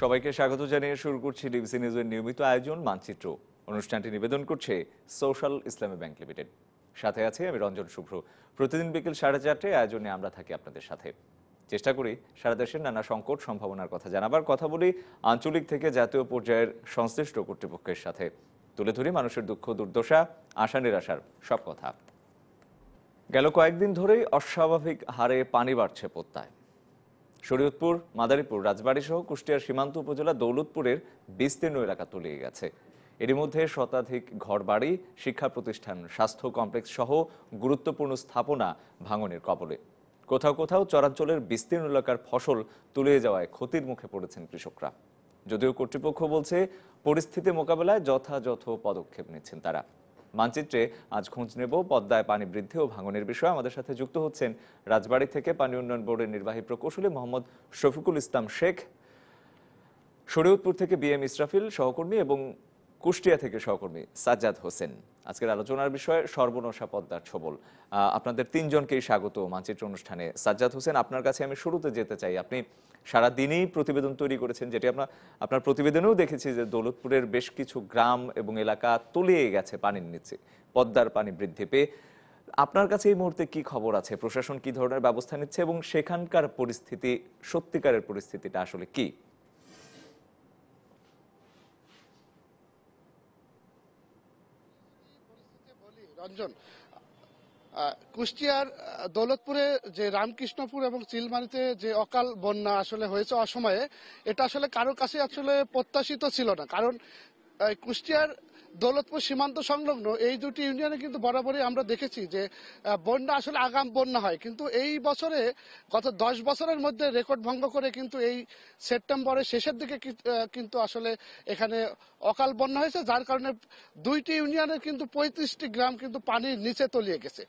সবাইকে স্বাগত জানিয়ে শুরু করছি ডিবিসি নিউজের নিয়মিত আয়োজন মানচিত্র অনুষ্ঠানটি নিবেদন করছে সোশ্যাল ইসলামী ব্যাংক লিমিটেড সাথে আছি আমি রঞ্জন শুভ্র প্রতিদিন বিকেল সাড়ে চারটে আয়োজনে আমরা থাকি আপনাদের সাথে চেষ্টা করি সারা দেশের নানা সংকট সম্ভাবনার কথা জানাবার কথা বলি আঞ্চলিক থেকে জাতীয় পর্যায়ের সংশ্লিষ্ট কর্তৃপক্ষের সাথে তুলে ধরি মানুষের দুঃখ দুর্দশা আশা নিরাশার সব কথা গেল কয়েকদিন ধরেই অস্বাভাবিক হারে পানি বাড়ছে পোত্তায় শরীয়তপুর মাদারীপুর রাজবাড়ী সহ কুষ্টিয়ার সীমান্ত উপজেলা দৌলতপুরের বিস্তীর্ণ এলাকা তলিয়ে গেছে এর মধ্যে শতাধিক ঘরবাড়ি শিক্ষা প্রতিষ্ঠান স্বাস্থ্য কমপ্লেক্স সহ গুরুত্বপূর্ণ স্থাপনা ভাঙনের কবলে কোথাও কোথাও চরাঞ্চলের বিস্তীর্ণ এলাকার ফসল তুলে যাওয়ায় ক্ষতির মুখে পড়েছেন কৃষকরা যদিও কর্তৃপক্ষ বলছে পরিস্থিতি মোকাবেলায় যথাযথ পদক্ষেপ নিচ্ছেন তারা মানচিত্রে আজ খোঁজ নেব পদ্মায় পানি বৃদ্ধি ও ভাঙনের বিষয়ে আমাদের সাথে যুক্ত হচ্ছেন রাজবাড়ী থেকে পানি উন্নয়ন বোর্ডের নির্বাহী প্রকৌশলী মোহাম্মদ শফিকুল ইসলাম শেখ শরীয়তপুর থেকে বি এম ইসরাফিল সহকর্মী এবং কুষ্টিয়া থেকে সহকর্মী সাজ্জাদ হোসেন আজকের আলোচনার বিষয় সর্বনশা পদ্মার ছবল আপনাদের তিনজনকেই স্বাগত মানচিত্র অনুষ্ঠানে সাজ্জাদ হোসেন আপনার কাছে আমি শুরুতে যেতে চাই আপনি সারা প্রতিবেদন তৈরি করেছেন যেটি আপনার আপনার প্রতিবেদনেও দেখেছি যে দৌলতপুরের বেশ কিছু গ্রাম এবং এলাকা তলিয়ে গেছে পানির নিচে পদ্মার পানি বৃদ্ধি পেয়ে আপনার কাছে এই মুহূর্তে কি খবর আছে প্রশাসন কি ধরনের ব্যবস্থা নিচ্ছে এবং সেখানকার পরিস্থিতি সত্যিকারের পরিস্থিতিটা আসলে কী অঞ্জন কুষ্টিয়ার দৌলতপুরে যে রামকৃষ্ণপুর এবং চিলমারিতে যে অকাল বন্যা আসলে হয়েছে অসময়ে এটা আসলে কারোর কাছে আসলে প্রত্যাশিত ছিল না কারণ কুষ্টিয়ার দৌলতপুর সীমান্ত সংলগ্ন এই দুটি ইউনিয়নে কিন্তু বরাবরই আমরা দেখেছি যে বন্যা আসলে আগাম বন্যা হয় কিন্তু এই বছরে গত দশ বছরের মধ্যে রেকর্ড ভঙ্গ করে কিন্তু এই সেপ্টেম্বরের শেষের দিকে কিন্তু আসলে এখানে অকাল বন্যা হয়েছে যার কারণে দুইটি ইউনিয়নের কিন্তু পঁয়ত্রিশটি গ্রাম কিন্তু পানির নিচে তলিয়ে গেছে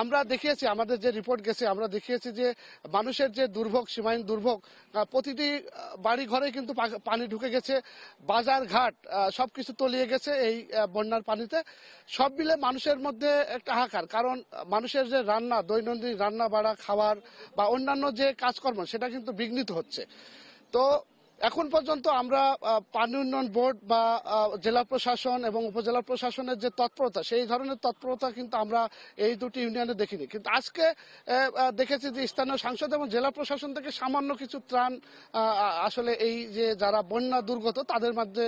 আমরা দেখিয়েছি আমাদের যে রিপোর্ট গেছে আমরা দেখিয়েছি যে মানুষের যে দুর্ভোগ সীমাহীন দুর্ভোগ প্রতিটি বাড়ি ঘরে কিন্তু পানি ঢুকে গেছে বাজার ঘাট সবকিছু তলিয়ে গেছে এই বন্যার পানিতে সব মিলে মানুষের মধ্যে একটা হাকার কারণ মানুষের যে রান্না দৈনন্দিন রান্না বাড়া খাওয়ার বা অন্যান্য যে কাজকর্ম সেটা কিন্তু বিঘ্নিত হচ্ছে তো এখন পর্যন্ত আমরা পানি উন্নয়ন বোর্ড বা জেলা প্রশাসন এবং উপজেলা প্রশাসনের যে তৎপরতা সেই ধরনের তৎপরতা কিন্তু আমরা এই দুটি ইউনিয়নে দেখিনি কিন্তু আজকে দেখেছি যে স্থানীয় সাংসদ এবং জেলা প্রশাসন থেকে সামান্য কিছু ত্রাণ আসলে এই যে যারা বন্যা দুর্গত তাদের মাঝে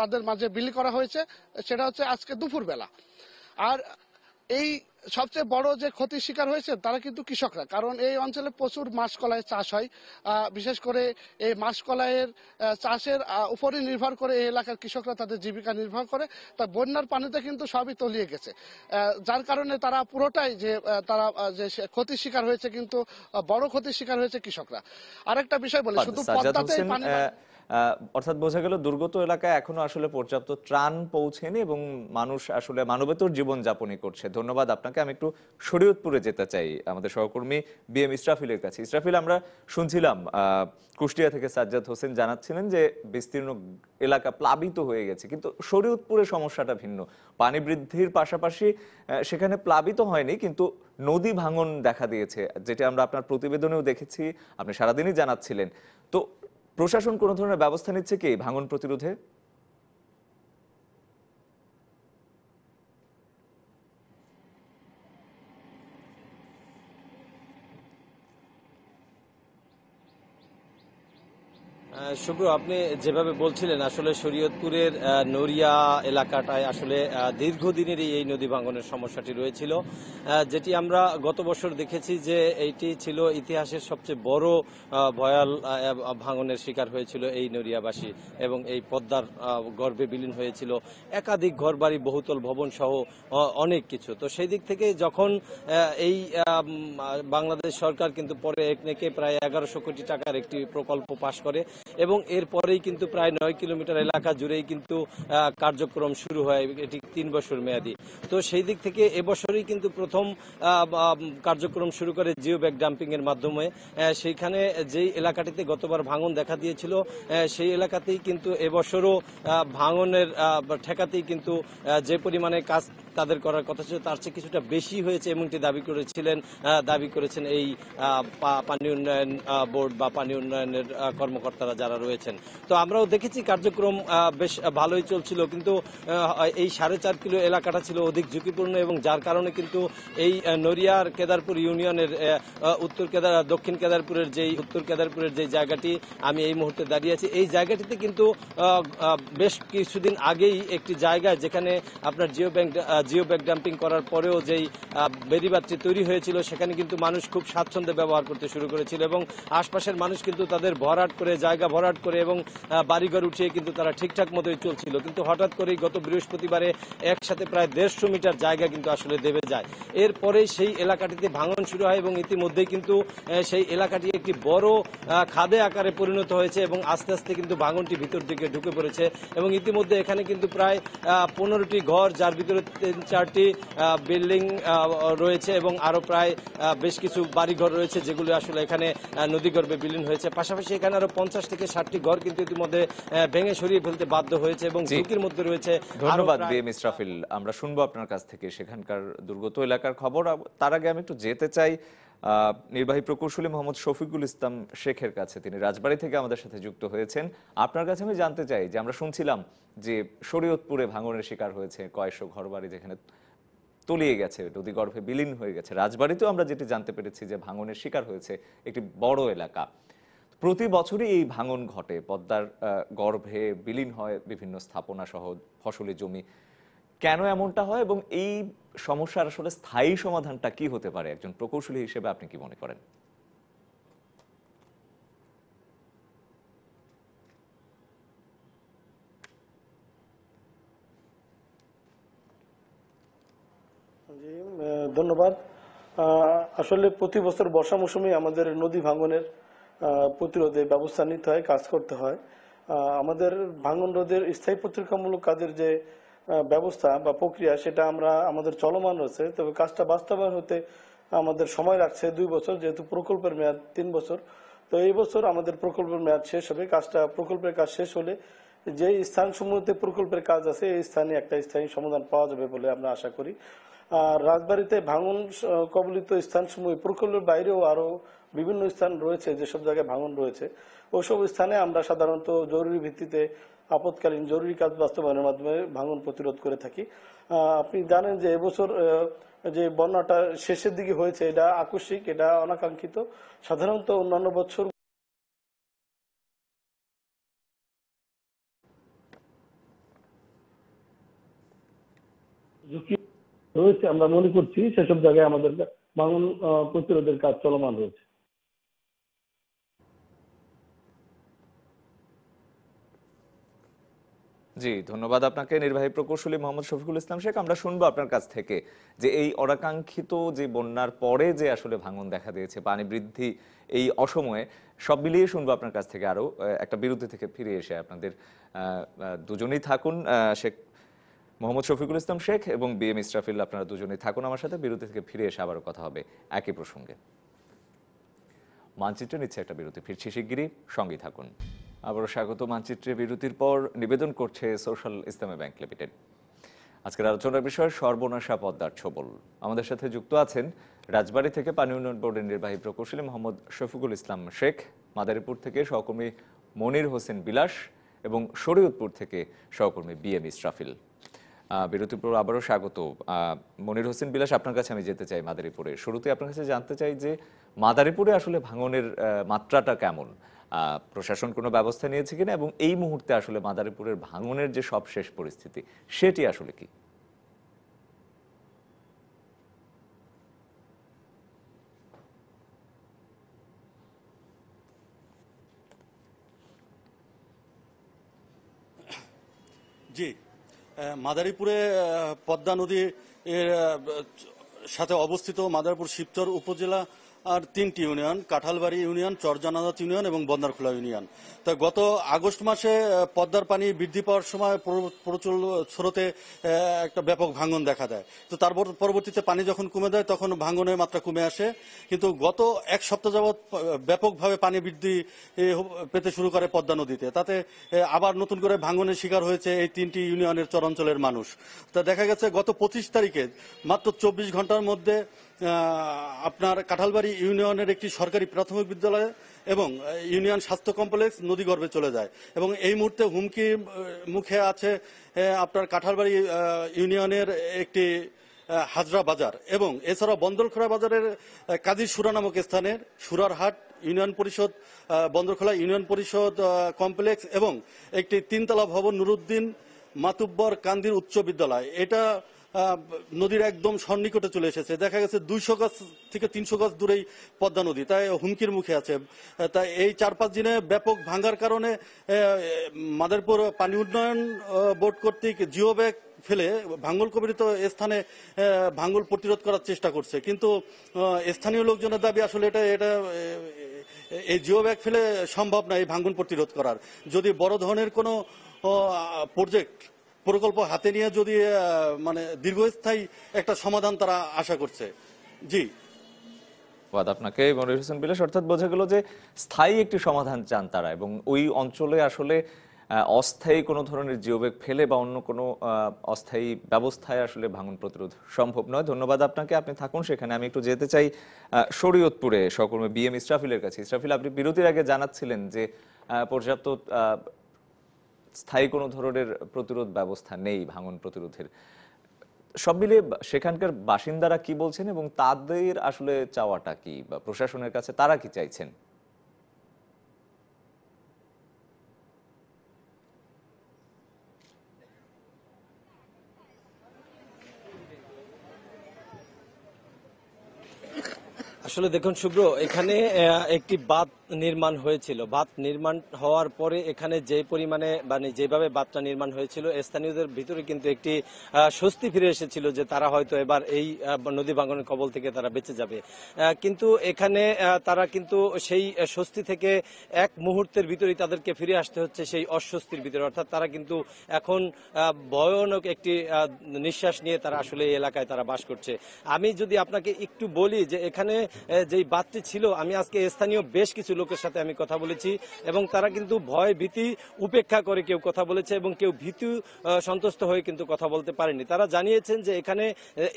তাদের মাঝে বিলি করা হয়েছে সেটা হচ্ছে আজকে দুপুরবেলা আর এই সবচেয়ে বড় যে ক্ষতির শিকার হয়েছে তারা কিন্তু কৃষকরা কারণ এই অঞ্চলে প্রচুর মাসকলাইয়ের চাষ হয় বিশেষ করে এই মাসকলাইয়ের চাষের উপরে নির্ভর করে এই এলাকার কৃষকরা তাদের জীবিকা নির্ভর করে তা বন্যার পানিতে কিন্তু সবই তলিয়ে গেছে যার কারণে তারা পুরোটাই যে তারা যে ক্ষতির শিকার হয়েছে কিন্তু বড় ক্ষতির শিকার হয়েছে কৃষকরা আরেকটা বিষয় বলে শুধু পদ্মাতে পানি অর্থাৎ বোঝা গেল দুর্গত এলাকায় এখনো আসলে পর্যাপ্ত ত্রাণ পৌঁছেনি এবং মানুষ আসলে মানবেতর জীবন যাপনই করছে ধন্যবাদ আপনাকে আমি একটু শরীয়তপুরে যেতে চাই আমাদের সহকর্মী বি এম ইসরাফিলের কাছে ইসরাফিল আমরা শুনছিলাম কুষ্টিয়া থেকে সাজ্জাদ হোসেন জানাচ্ছিলেন যে বিস্তীর্ণ এলাকা প্লাবিত হয়ে গেছে কিন্তু শরীয়তপুরে সমস্যাটা ভিন্ন পানি বৃদ্ধির পাশাপাশি সেখানে প্লাবিত হয়নি কিন্তু নদী ভাঙন দেখা দিয়েছে যেটা আমরা আপনার প্রতিবেদনেও দেখেছি আপনি সারাদিনই জানাচ্ছিলেন তো প্রশাসন কোনো ধরনের ব্যবস্থা নিচ্ছে কি ভাঙন প্রতিরোধে শুভ্র আপনি যেভাবে বলছিলেন আসলে শরীয়তপুরের নড়িয়া এলাকাটায় আসলে দীর্ঘদিনেরই এই নদী ভাঙনের সমস্যাটি রয়েছিল যেটি আমরা গত বছর দেখেছি যে এইটি ছিল ইতিহাসের সবচেয়ে বড় ভয়াল ভাঙনের শিকার হয়েছিল এই নড়িয়াবাসী এবং এই পদ্মার গর্বে বিলীন হয়েছিল একাধিক ঘরবাড়ি বহুতল ভবন সহ অনেক কিছু তো সেই দিক থেকে যখন এই বাংলাদেশ সরকার কিন্তু পরে একনেকে প্রায় এগারোশো কোটি টাকার একটি প্রকল্প পাশ করে এবং এরপরেই কিন্তু প্রায় নয় কিলোমিটার এলাকা জুড়েই কিন্তু কার্যক্রম শুরু হয় এটি তিন বছর মেয়াদি তো সেই দিক থেকে এবছরই কিন্তু প্রথম কার্যক্রম শুরু করে জিও ব্যাগ ডাম্পিংয়ের মাধ্যমে সেইখানে যেই এলাকাটিতে গতবার ভাঙন দেখা দিয়েছিল সেই এলাকাতেই কিন্তু এবছরও ভাঙনের ঠেকাতেই কিন্তু যে পরিমাণে কাজ তাদের করার কথা ছিল তার চেয়ে কিছুটা বেশি হয়েছে এমনটি দাবি করেছিলেন দাবি করেছেন এই পানি উন্নয়ন বোর্ড বা পানি উন্নয়নের কর্মকর্তারা যারা যারা রয়েছেন তো আমরাও দেখেছি কার্যক্রম বেশ ভালোই চলছিল কিন্তু এই সাড়ে চার কিলো এলাকাটা ছিল অধিক ঝুঁকিপূর্ণ এবং যার কারণে কিন্তু এই নড়িয়ার কেদারপুর ইউনিয়নের উত্তর কেদার দক্ষিণ কেদারপুরের যেই উত্তর কেদারপুরের যে জায়গাটি আমি এই মুহূর্তে দাঁড়িয়ে আছি এই জায়গাটিতে কিন্তু বেশ কিছুদিন আগেই একটি জায়গা যেখানে আপনার Jio bank Jio bank dumping করার পরেও যেই বেদিবাদটি তৈরি হয়েছিল সেখানে কিন্তু মানুষ খুব স্বাচ্ছন্দ্যে ব্যবহার করতে শুরু করেছিল এবং আশপাশের মানুষ কিন্তু তাদের ভরাট করে জায়গা ভরাট করে এবং বাড়িঘর উঠিয়ে কিন্তু তারা ঠিকঠাক মতোই চলছিল কিন্তু হঠাৎ করেই গত বৃহস্পতিবারে একসাথে প্রায় দেড়শো মিটার জায়গা কিন্তু আসলে দেবে যায় এরপরে সেই এলাকাটিতে ভাঙন শুরু হয় এবং ইতিমধ্যেই কিন্তু সেই এলাকাটি একটি বড় খাদে আকারে পরিণত হয়েছে এবং আস্তে আস্তে কিন্তু ভাঙনটি ভিতর দিকে ঢুকে পড়েছে এবং ইতিমধ্যে এখানে কিন্তু প্রায় পনেরোটি ঘর যার ভিতরে তিন চারটি বিল্ডিং রয়েছে এবং আরও প্রায় বেশ কিছু বাড়িঘর রয়েছে যেগুলো আসলে এখানে নদীগর্ভে বিলীন হয়েছে পাশাপাশি এখানে আরও পঞ্চাশ থেকে ষাটটি ঘর কিন্তু ইতিমধ্যে ভেঙে সরিয়ে ফেলতে বাধ্য হয়েছে এবং ঝুঁকির মধ্যে রয়েছে ধন্যবাদ বিএম ইসরাফিল আমরা শুনবো আপনার কাছ থেকে সেখানকার দুর্গত এলাকার খবর তার আগে আমি একটু যেতে চাই নির্বাহী প্রকৌশলী মোহাম্মদ শফিকুল ইসলাম শেখের কাছে তিনি রাজবাড়ি থেকে আমাদের সাথে যুক্ত হয়েছেন আপনার কাছে আমি জানতে চাই যে আমরা শুনছিলাম যে শরীয়তপুরে ভাঙনের শিকার হয়েছে কয়েকশো ঘরবাড়ি যেখানে তলিয়ে গেছে নদী গর্ভে বিলীন হয়ে গেছে রাজবাড়িতেও আমরা যেটি জানতে পেরেছি যে ভাঙনের শিকার হয়েছে একটি বড় এলাকা প্রতি বছরই এই ভাঙন ঘটে পদ্মার গর্ভে বিলীন হয় বিভিন্ন স্থাপনা সহ ফসলের জমি কেন এমনটা হয় এবং এই সমস্যার আসলে স্থায়ী সমাধানটা কি হতে পারে একজন প্রকৌশলী হিসেবে আপনি কি মনে করেন ধন্যবাদ আসলে প্রতি বছর বর্ষা মৌসুমে আমাদের নদী ভাঙনের প্রতিরোধে ব্যবস্থা নিতে হয় কাজ করতে হয় আমাদের ভাঙন রোধের স্থায়ী প্রতিরক্ষামূলক কাজের যে ব্যবস্থা বা প্রক্রিয়া সেটা আমরা আমাদের চলমান রয়েছে তবে কাজটা বাস্তবায়ন হতে আমাদের সময় লাগছে দুই বছর যেহেতু প্রকল্পের মেয়াদ তিন বছর তো এই বছর আমাদের প্রকল্পের মেয়াদ শেষ হবে কাজটা প্রকল্পের কাজ শেষ হলে যে সমূহতে প্রকল্পের কাজ আছে এই স্থানে একটা স্থায়ী সমাধান পাওয়া যাবে বলে আমরা আশা করি আর রাজবাড়িতে ভাঙন কবলিত স্থান সময় প্রকল্পের বাইরেও আরও বিভিন্ন স্থান রয়েছে যেসব জায়গায় ভাঙন রয়েছে ওসব স্থানে আমরা সাধারণত জরুরি ভিত্তিতে আপৎকালীন জরুরি কাজ বাস্তবায়নের মাধ্যমে ভাঙন প্রতিরোধ করে থাকি আপনি জানেন যে এবছর যে বন্যাটা শেষের দিকে হয়েছে এটা আকস্মিক এটা অনাকাঙ্ক্ষিত সাধারণত অন্যান্য বছর রয়েছে আমরা মনে করছি সেসব জায়গায় আমাদের ভাঙন প্রতিরোধের কাজ চলমান রয়েছে জি ধন্যবাদ আপনাকে নির্বাহী প্রকৌশলী মোহাম্মদ শফিকুল ইসলাম শেখ আমরা শুনবো আপনার কাছ থেকে যে এই অরাকাঙ্ক্ষিত যে বন্যার পরে যে আসলে ভাঙন দেখা দিয়েছে পানি বৃদ্ধি এই অসময়ে সব মিলিয়ে শুনবো আপনার কাছ থেকে আরও একটা বিরতি থেকে ফিরে এসে আপনাদের দুজনেই থাকুন শেখ মোহাম্মদ শফিকুল ইসলাম শেখ এবং বি এম ইসরাফিল আপনারা দুজনেই থাকুন আমার সাথে বিরতি থেকে ফিরে এসে আবারও কথা হবে একই প্রসঙ্গে মানচিত্রে নিচ্ছে একটা বিরতি ফিরছি শিগগিরই সঙ্গে থাকুন আবারও স্বাগত মানচিত্রে বিরতির পর নিবেদন করছে সোশ্যাল ইসলামী ব্যাংক লিমিটেড আজকের আলোচনার বিষয় সর্বনাশা পদ্মার ছবল আমাদের সাথে যুক্ত আছেন রাজবাড়ী থেকে পানি উন্নয়ন বোর্ডের নির্বাহী প্রকৌশলী মোহাম্মদ শফিকুল ইসলাম শেখ মাদারীপুর থেকে সহকর্মী মনির হোসেন বিলাস এবং শরীয়তপুর থেকে সহকর্মী বি এম ইসরাফিল বিরতির পর আবারও স্বাগত মনির হোসেন বিলাস আপনার কাছে আমি যেতে চাই মাদারীপুরে শুরুতে আপনার কাছে জানতে চাই যে মাদারীপুরে আসলে ভাঙনের মাত্রাটা কেমন প্রশাসন কোনো ব্যবস্থা নিয়েছে কিনা এবং এই মুহূর্তে আসলে মাদারীপুরের ভাঙনের যে সব শেষ পরিস্থিতি সেটি আসলে কি মাদারীপুরে পদ্মা নদীর সাথে অবস্থিত মাদারীপুর শিবচর উপজেলা আর তিনটি union Kathalbari union Charjanajat union এবং বন্দারখোলা ইউনিয়ন তা গত আগস্ট মাসে পদ্মার পানি বৃদ্ধি পাওয়ার সময় প্রচুর স্রোতে একটা ব্যাপক ভাঙন দেখা দেয় তো তার পরবর্তীতে পানি যখন কমে দেয় তখন ভাঙনের মাত্রা কমে আসে কিন্তু গত এক সপ্তাহ যাবৎ ব্যাপকভাবে পানি বৃদ্ধি পেতে শুরু করে পদ্মা নদীতে তাতে আবার নতুন করে ভাঙনের শিকার হয়েছে এই তিনটি ইউনিয়নের চরাঞ্চলের মানুষ তা দেখা গেছে গত পঁচিশ তারিখে মাত্র চব্বিশ ঘন্টার মধ্যে আপনার কাঁঠালবাড়ি ইউনিয়নের একটি সরকারি প্রাথমিক বিদ্যালয় এবং ইউনিয়ন স্বাস্থ্য কমপ্লেক্স নদীগর্ভে চলে যায় এবং এই মুহূর্তে হুমকি মুখে আছে আপনার কাঁঠালবাড়ি ইউনিয়নের একটি হাজরা বাজার এবং এছাড়া বন্দরখোলা বাজারের কাজী সুরা নামক স্থানের সুরার হাট ইউনিয়ন পরিষদ বন্দরখোলা ইউনিয়ন পরিষদ কমপ্লেক্স এবং একটি তিনতলা ভবন নুরুদ্দিন মাতুব্বর কান্দির উচ্চ বিদ্যালয় এটা নদীর একদম সন্নিকটে চলে এসেছে দেখা গেছে দুইশো গাছ থেকে তিনশো গাছ দূরেই পদ্মা নদী তাই হুমকির মুখে আছে তাই এই চার পাঁচ দিনে ব্যাপক ভাঙ্গার কারণে মাদারপুর পানি উন্নয়ন বোর্ড কর্তৃক জিও ব্যাগ ফেলে ভাঙ্গল কবিরিত স্থানে ভাঙ্গল প্রতিরোধ করার চেষ্টা করছে কিন্তু স্থানীয় লোকজনের দাবি আসলে এটা এটা এই জিও ব্যাগ ফেলে সম্ভব না এই ভাঙ্গন প্রতিরোধ করার যদি বড় ধরনের কোনো প্রজেক্ট প্রকল্প হাতে নিয়ে যদি মানে দীর্ঘস্থায়ী একটা সমাধান তারা আশা করছে জি বাদ আপনাকে মনির হোসেন বিলাস অর্থাৎ বোঝা গেল যে স্থায়ী একটি সমাধান চান তারা এবং ওই অঞ্চলে আসলে অস্থায়ী কোনো ধরনের জিওবেগ ফেলে বা অন্য কোনো অস্থায়ী ব্যবস্থায় আসলে ভাঙন প্রতিরোধ সম্ভব নয় ধন্যবাদ আপনাকে আপনি থাকুন সেখানে আমি একটু যেতে চাই শরীয়তপুরে সকর্মে বি এম ইসরাফিলের কাছে ইসরাফিল আপনি বিরতির আগে জানাচ্ছিলেন যে পর্যাপ্ত স্থায়ী কোনো ধরনের প্রতিরোধ ব্যবস্থা নেই ভাঙন প্রতিরোধের সব মিলে সেখানকার বাসিন্দারা কি বলছেন এবং তাদের আসলে চাওয়াটা কি বা প্রশাসনের কাছে তারা কি চাইছেন আসলে দেখুন শুভ্র এখানে একটি বাদ নির্মাণ হয়েছিল বাঁধ নির্মাণ হওয়ার পরে এখানে যে পরিমাণে মানে যেভাবে বাঁধটা নির্মাণ হয়েছিল স্থানীয়দের ভিতরে কিন্তু একটি স্বস্তি ফিরে এসেছিল যে তারা হয়তো এবার এই নদী ভাঙনের কবল থেকে তারা বেঁচে যাবে কিন্তু এখানে তারা কিন্তু সেই স্বস্তি থেকে এক মুহূর্তের ভিতরেই তাদেরকে ফিরে আসতে হচ্ছে সেই অস্বস্তির ভিতরে অর্থাৎ তারা কিন্তু এখন ভয়ানক একটি নিঃশ্বাস নিয়ে তারা আসলে এই এলাকায় তারা বাস করছে আমি যদি আপনাকে একটু বলি যে এখানে যেই বাঁধটি ছিল আমি আজকে স্থানীয় বেশ কিছু লোকের সাথে আমি কথা বলেছি এবং তারা কিন্তু ভয় ভীতি উপেক্ষা করে কেউ কথা বলেছে এবং কেউ ভীতি সন্তুষ্ট হয়ে কিন্তু কথা বলতে পারেনি তারা জানিয়েছেন যে এখানে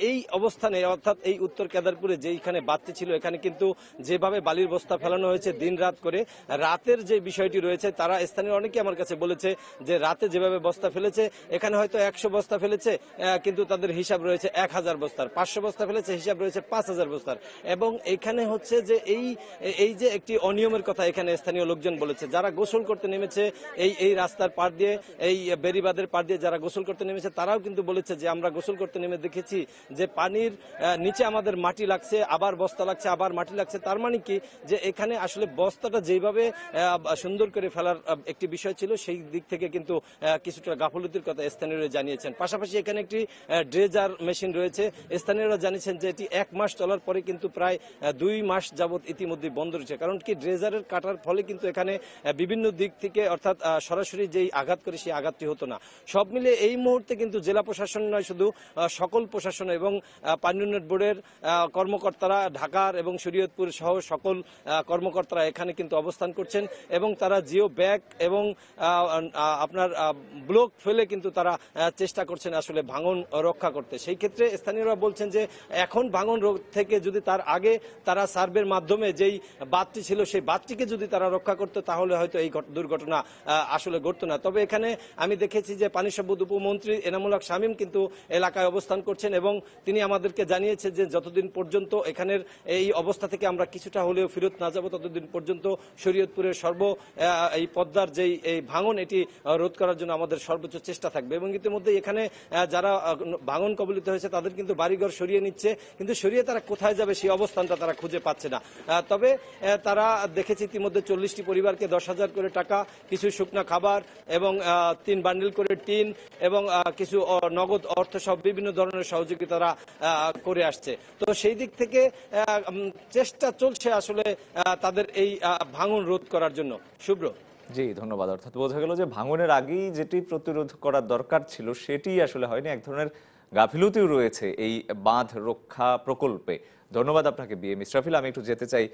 এই অবস্থানে অর্থাৎ এই উত্তর কেদারপুরে যে এখানে বাড়তি ছিল এখানে কিন্তু যেভাবে বালির বস্তা ফেলানো হয়েছে দিন রাত করে রাতের যে বিষয়টি রয়েছে তারা স্থানীয় অনেকে আমার কাছে বলেছে যে রাতে যেভাবে বস্তা ফেলেছে এখানে হয়তো একশো বস্তা ফেলেছে কিন্তু তাদের হিসাব রয়েছে এক হাজার বস্তার পাঁচশো বস্তা ফেলেছে হিসাব রয়েছে পাঁচ হাজার বস্তার এবং এখানে হচ্ছে যে এই এই যে একটি অনিয়ম নিয়মের কথা এখানে স্থানীয় লোকজন বলেছে যারা গোসল করতে নেমেছে এই এই রাস্তার পাড় দিয়ে এই বেরিবাদের পাড় দিয়ে যারা গোসল করতে নেমেছে তারাও কিন্তু বলেছে যে আমরা গোসল করতে নেমে দেখেছি যে পানির নিচে আমাদের মাটি লাগছে আবার বস্তা লাগছে আবার মাটি লাগছে তার মানে কি যে এখানে আসলে বস্তাটা যেভাবে সুন্দর করে ফেলার একটি বিষয় ছিল সেই দিক থেকে কিন্তু কিছুটা গাফলতির কথা স্থানীয় জানিয়েছেন পাশাপাশি এখানে একটি ড্রেজার মেশিন রয়েছে স্থানীয়রা জানিয়েছেন যে এটি এক মাস চলার পরে কিন্তু প্রায় দুই মাস যাবৎ ইতিমধ্যে বন্ধ রয়েছে কারণ কি ড্রেজার লেজারের কাটার ফলে কিন্তু এখানে বিভিন্ন দিক থেকে অর্থাৎ সরাসরি যেই আঘাত করে সেই আঘাতটি হতো না সব মিলে এই মুহূর্তে কিন্তু জেলা প্রশাসন নয় শুধু সকল প্রশাসন এবং পানি উন্নয়ন বোর্ডের কর্মকর্তারা ঢাকার এবং শরীয়তপুর সহ সকল কর্মকর্তারা এখানে কিন্তু অবস্থান করছেন এবং তারা জিও ব্যাগ এবং আপনার ব্লক ফেলে কিন্তু তারা চেষ্টা করছেন আসলে ভাঙন রক্ষা করতে সেই ক্ষেত্রে স্থানীয়রা বলছেন যে এখন ভাঙন থেকে যদি তার আগে তারা সার্ভের মাধ্যমে যেই বাদটি ছিল সেই বাচ্চিকে যদি তারা রক্ষা করতো তাহলে হয়তো এই দুর্ঘটনা আসলে ঘটতো না তবে এখানে আমি দেখেছি যে পানি সম্পদ উপমন্ত্রী এনামুল হক শামীম কিন্তু এলাকায় অবস্থান করছেন এবং তিনি আমাদেরকে জানিয়েছে যে যতদিন পর্যন্ত এখানের এই অবস্থা থেকে আমরা কিছুটা হলেও ফেরত না যাবো ততদিন পর্যন্ত শরীয়তপুরের সর্ব এই পদ্মার যেই এই ভাঙন এটি রোধ করার জন্য আমাদের সর্বোচ্চ চেষ্টা থাকবে এবং ইতিমধ্যে এখানে যারা ভাঙন কবলিত হয়েছে তাদের কিন্তু বাড়িঘর সরিয়ে নিচ্ছে কিন্তু সরিয়ে তারা কোথায় যাবে সেই অবস্থানটা তারা খুঁজে পাচ্ছে না তবে তারা দেখেছি ইতিমধ্যে চল্লিশটি পরিবারকে দশ হাজার করে টাকা কিছু শুকনা খাবার এবং তিন বান্ডিল করে টিন এবং কিছু নগদ অর্থ সব বিভিন্ন ধরনের সহযোগিতারা করে আসছে তো সেই দিক থেকে চেষ্টা চলছে আসলে তাদের এই ভাঙন রোধ করার জন্য শুভ্র জি ধন্যবাদ অর্থাৎ বোঝা গেল যে ভাঙনের আগেই যেটি প্রতিরোধ করার দরকার ছিল সেটি আসলে হয়নি এক ধরনের গাফিলতিও রয়েছে এই বাঁধ রক্ষা প্রকল্পে ধন্যবাদ আপনাকে বিএম ইসরাফিল আমি একটু যেতে চাই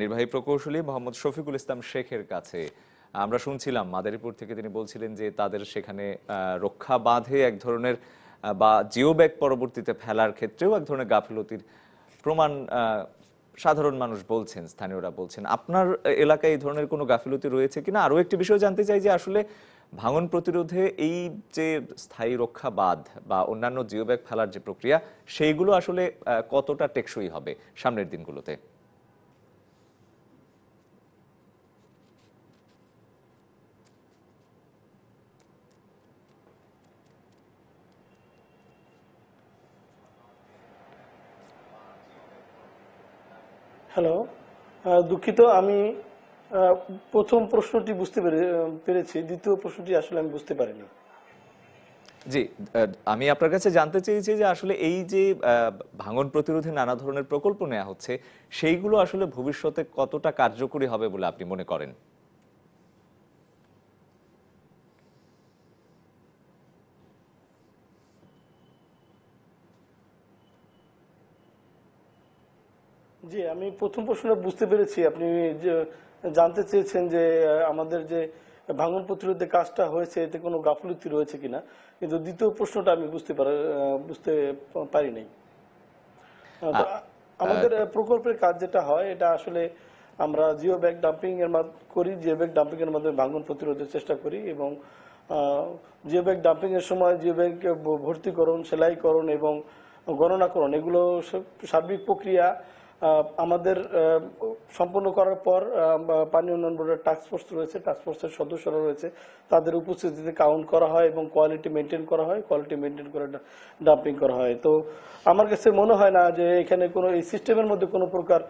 নির্বাহী প্রকৌশলী মোহাম্মদ শফিকুল ইসলাম শেখের কাছে আমরা শুনছিলাম মাদারীপুর থেকে তিনি বলছিলেন যে তাদের সেখানে রক্ষা বাঁধে এক ধরনের বা জিও ব্যাগ পরবর্তীতে ফেলার ক্ষেত্রেও এক ধরনের গাফিলতির প্রমাণ সাধারণ মানুষ বলছেন স্থানীয়রা বলছেন আপনার এলাকায় এই ধরনের কোনো গাফিলতি রয়েছে কিনা আরও একটি বিষয় জানতে চাই যে আসলে ভাঙন প্রতিরোধে এই যে স্থায়ী রক্ষা বাদ বা অন্যান্য ব্যাগ ফেলার যে প্রক্রিয়া সেইগুলো আসলে কতটা টেকসই হবে সামনের দিনগুলোতে হ্যালো দুঃখিত আমি প্রথম প্রশ্নটি বুঝতে পেরেছি দ্বিতীয় প্রশ্নটি আসলে আমি বুঝতে পারিনি জি আমি আপনার কাছে জানতে চেয়েছি যে আসলে এই যে ভাঙন প্রতিরোধে নানা ধরনের প্রকল্প নেওয়া হচ্ছে সেইগুলো আসলে ভবিষ্যতে কতটা কার্যকরী হবে বলে আপনি মনে করেন জি আমি প্রথম প্রশ্নটা বুঝতে পেরেছি আপনি জানতে চেয়েছেন যে আমাদের যে ভাঙন প্রতিরোধে কাজটা হয়েছে এতে কোনো গাফলতি রয়েছে কিনা কিন্তু দ্বিতীয় প্রশ্নটা আমি বুঝতে পার বুঝতে পারি নাই আমাদের প্রকল্পের কাজ যেটা হয় এটা আসলে আমরা জিও ব্যাগ ডাম্পিং এর করি জিও ব্যাগ ডাম্পিং এর মাধ্যমে ভাঙন প্রতিরোধের চেষ্টা করি এবং জিও ব্যাগ ডাম্পিং এর সময় জিও ব্যাগ ভর্তিকরণ সেলাইকরণ এবং গণনাকরণ এগুলো সার্বিক প্রক্রিয়া আমাদের সম্পন্ন করার পর পানি উন্নয়ন বোর্ডের টাস্কফোর্স রয়েছে টাস্কফোর্সের সদস্যরা রয়েছে তাদের উপস্থিতিতে কাউন্ট করা হয় এবং কোয়ালিটি মেনটেন করা হয় কোয়ালিটি মেনটেন করে ডাম্পিং করা হয় তো আমার কাছে মনে হয় না যে এখানে কোনো এই সিস্টেমের মধ্যে কোনো প্রকার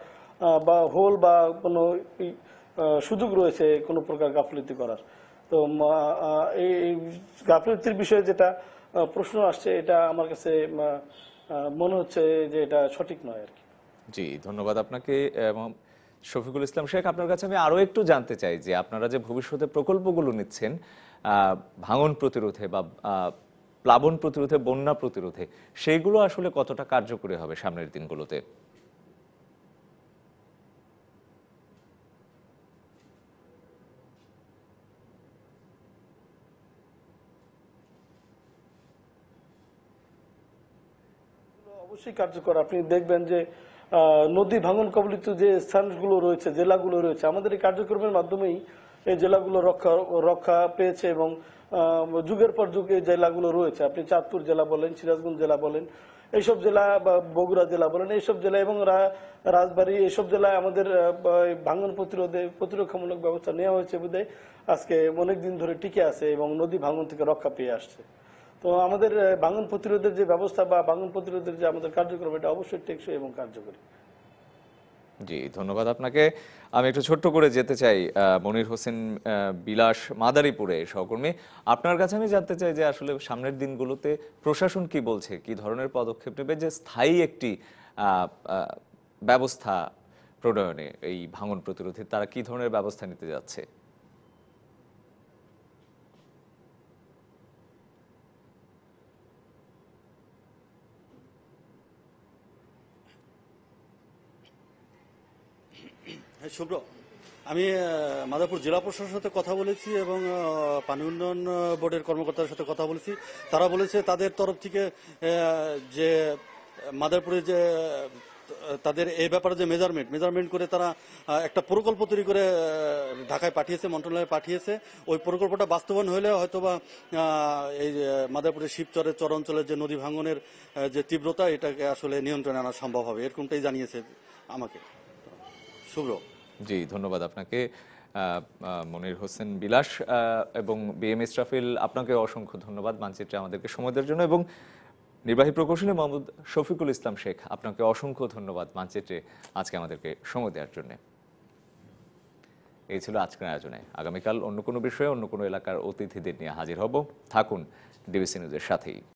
বা হোল বা কোনো সুযোগ রয়েছে কোনো প্রকার গাফলতি করার তো এই গাফলতির বিষয়ে যেটা প্রশ্ন আসছে এটা আমার কাছে মনে হচ্ছে যে এটা সঠিক নয় আর কি জি ধন্যবাদ আপনাকে এবং শফিকুল ইসলাম শেখ আপনার কাছে আমি আরও একটু জানতে চাই যে আপনারা যে ভবিষ্যতে প্রকল্পগুলো নিচ্ছেন ভাঙন প্রতিরোধে বা প্লাবন প্রতিরোধে বন্যা প্রতিরোধে সেইগুলো আসলে কতটা কার্যকরী হবে সামনের দিনগুলোতে অবশ্যই কার্যকর আপনি দেখবেন যে নদী ভাঙন কবলিত যে স্থানগুলো রয়েছে জেলাগুলো রয়েছে আমাদের এই কার্যক্রমের মাধ্যমেই এই জেলাগুলো রক্ষা রক্ষা পেয়েছে এবং যুগের পর যুগ এই জেলাগুলো রয়েছে আপনি চাঁদপুর জেলা বলেন সিরাজগঞ্জ জেলা বলেন এইসব জেলা বা বগুড়া জেলা বলেন এইসব জেলা এবং রাজবাড়ি এইসব জেলায় আমাদের ভাঙন প্রতিরোধে প্রতিরক্ষামূলক ব্যবস্থা নেওয়া হয়েছে বোধহয় আজকে অনেক দিন ধরে টিকে আছে এবং নদী ভাঙন থেকে রক্ষা পেয়ে আসছে তো আমাদের বাঙন প্রতিরোধের যে ব্যবস্থা বা বাঙন প্রতিরোধের যে আমাদের কার্যক্রম এটা অবশ্যই টেকসই এবং কার্যকরী জি ধন্যবাদ আপনাকে আমি একটু ছোট্ট করে যেতে চাই মনির হোসেন বিলাস মাদারীপুরে সহকর্মী আপনার কাছে আমি জানতে চাই যে আসলে সামনের দিনগুলোতে প্রশাসন কি বলছে কি ধরনের পদক্ষেপ নেবে যে স্থায়ী একটি ব্যবস্থা প্রণয়নে এই ভাঙন প্রতিরোধে তারা কি ধরনের ব্যবস্থা নিতে যাচ্ছে হ্যাঁ শুভ্র আমি মাদাপুর জেলা প্রশাসনের সাথে কথা বলেছি এবং পানি উন্নয়ন বোর্ডের কর্মকর্তার সাথে কথা বলেছি তারা বলেছে তাদের তরফ থেকে যে মাদারপুরে যে তাদের এই ব্যাপারে যে মেজারমেন্ট মেজারমেন্ট করে তারা একটা প্রকল্প তৈরি করে ঢাকায় পাঠিয়েছে মন্ত্রণালয়ে পাঠিয়েছে ওই প্রকল্পটা বাস্তবায়ন হলে হয়তোবা এই মাদারপুরের শিবচরের চর অঞ্চলের যে নদী ভাঙনের যে তীব্রতা এটাকে আসলে নিয়ন্ত্রণে আনা সম্ভব হবে এরকমটাই জানিয়েছে আমাকে শুভ্র জি ধন্যবাদ আপনাকে মনির হোসেন বিলাস এবং বিএমএস রাফিল আপনাকে অসংখ্য ধন্যবাদ মানচিত্রে আমাদেরকে সময় দেওয়ার জন্য এবং নির্বাহী প্রকৌশলী মোহাম্মদ শফিকুল ইসলাম শেখ আপনাকে অসংখ্য ধন্যবাদ মানচিত্রে আজকে আমাদেরকে সময় দেওয়ার জন্য এই ছিল আজকের আয়োজনে আগামীকাল অন্য কোনো বিষয়ে অন্য কোনো এলাকার অতিথিদের নিয়ে হাজির হব থাকুন ডিবিসি নিউজের সাথেই